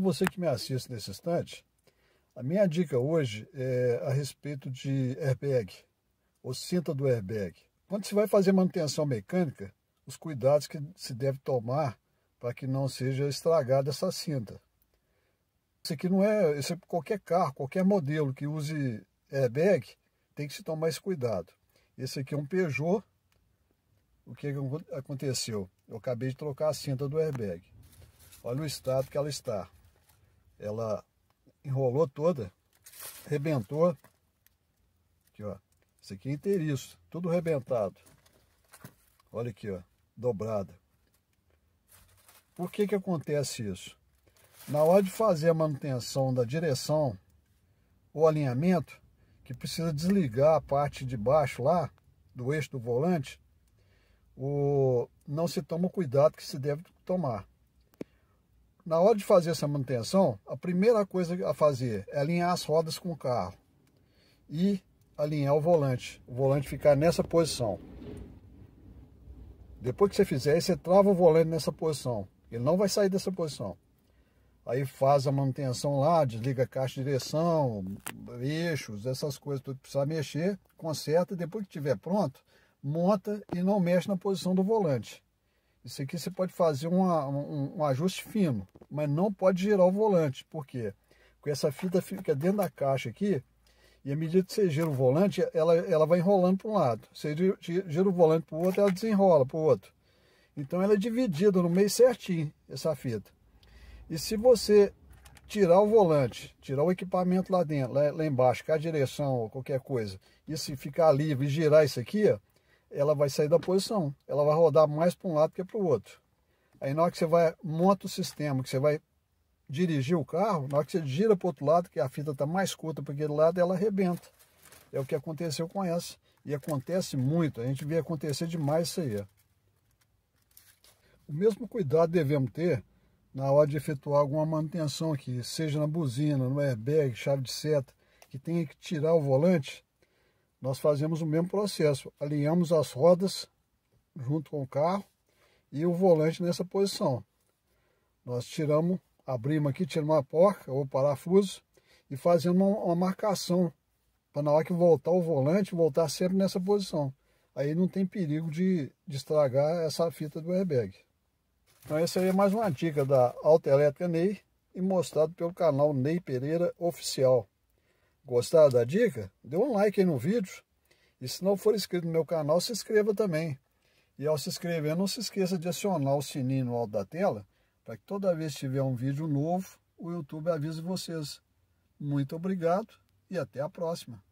para você que me assiste nesse instante, a minha dica hoje é a respeito de airbag, ou cinta do airbag. Quando se vai fazer manutenção mecânica, os cuidados que se deve tomar para que não seja estragada essa cinta. Isso aqui não é, isso é qualquer carro, qualquer modelo que use airbag, tem que se tomar esse cuidado. Esse aqui é um Peugeot. O que aconteceu? Eu acabei de trocar a cinta do airbag. Olha o estado que ela está. Ela enrolou toda, rebentou. Aqui, ó. Isso aqui é inteiriço, tudo rebentado. Olha aqui, ó, dobrada. Por que que acontece isso? Na hora de fazer a manutenção da direção ou alinhamento, que precisa desligar a parte de baixo lá, do eixo do volante, o, não se toma o cuidado que se deve tomar. Na hora de fazer essa manutenção, a primeira coisa a fazer é alinhar as rodas com o carro e alinhar o volante. O volante ficar nessa posição. Depois que você fizer isso, você trava o volante nessa posição. Ele não vai sair dessa posição. Aí faz a manutenção lá, desliga a caixa de direção, eixos, essas coisas, tudo que precisar mexer, conserta. Depois que estiver pronto, monta e não mexe na posição do volante. Isso aqui você pode fazer uma, um, um, ajuste fino, mas não pode girar o volante, porque com essa fita fica dentro da caixa aqui, e à medida que você gira o volante, ela, ela vai enrolando para um lado. Você gira o volante para o outro, ela desenrola para o outro. Então ela é dividida no meio certinho, essa fita. E se você tirar o volante, tirar o equipamento lá dentro, lá, lá embaixo, que a direção ou qualquer coisa, e se ficar livre e girar isso aqui, ó, ela vai sair da posição, ela vai rodar mais para um lado que para o outro. Aí na hora que você vai, monta o sistema, que você vai dirigir o carro, na hora que você gira para o outro lado, que a fita está mais curta para aquele lado, ela arrebenta. É o que aconteceu com essa. E acontece muito, a gente vê acontecer demais isso aí. O mesmo cuidado devemos ter na hora de efetuar alguma manutenção aqui, seja na buzina, no airbag, chave de seta, que tenha que tirar o volante nós fazemos o mesmo processo. Alinhamos as rodas junto com o carro e o volante nessa posição. Nós tiramos, abrimos aqui, tiramos a porca ou parafuso e fazemos uma, uma marcação para na hora que voltar o volante, voltar sempre nessa posição. Aí não tem perigo de, de estragar essa fita do airbag. Então essa aí é mais uma dica da Alta Elétrica Ney e mostrado pelo canal Ney Pereira Oficial. Gostaram da dica? Dê um like aí no vídeo. E se não for inscrito no meu canal, se inscreva também. E ao se inscrever, não se esqueça de acionar o sininho no alto da tela, para que toda vez que tiver um vídeo novo, o YouTube avise vocês. Muito obrigado e até a próxima.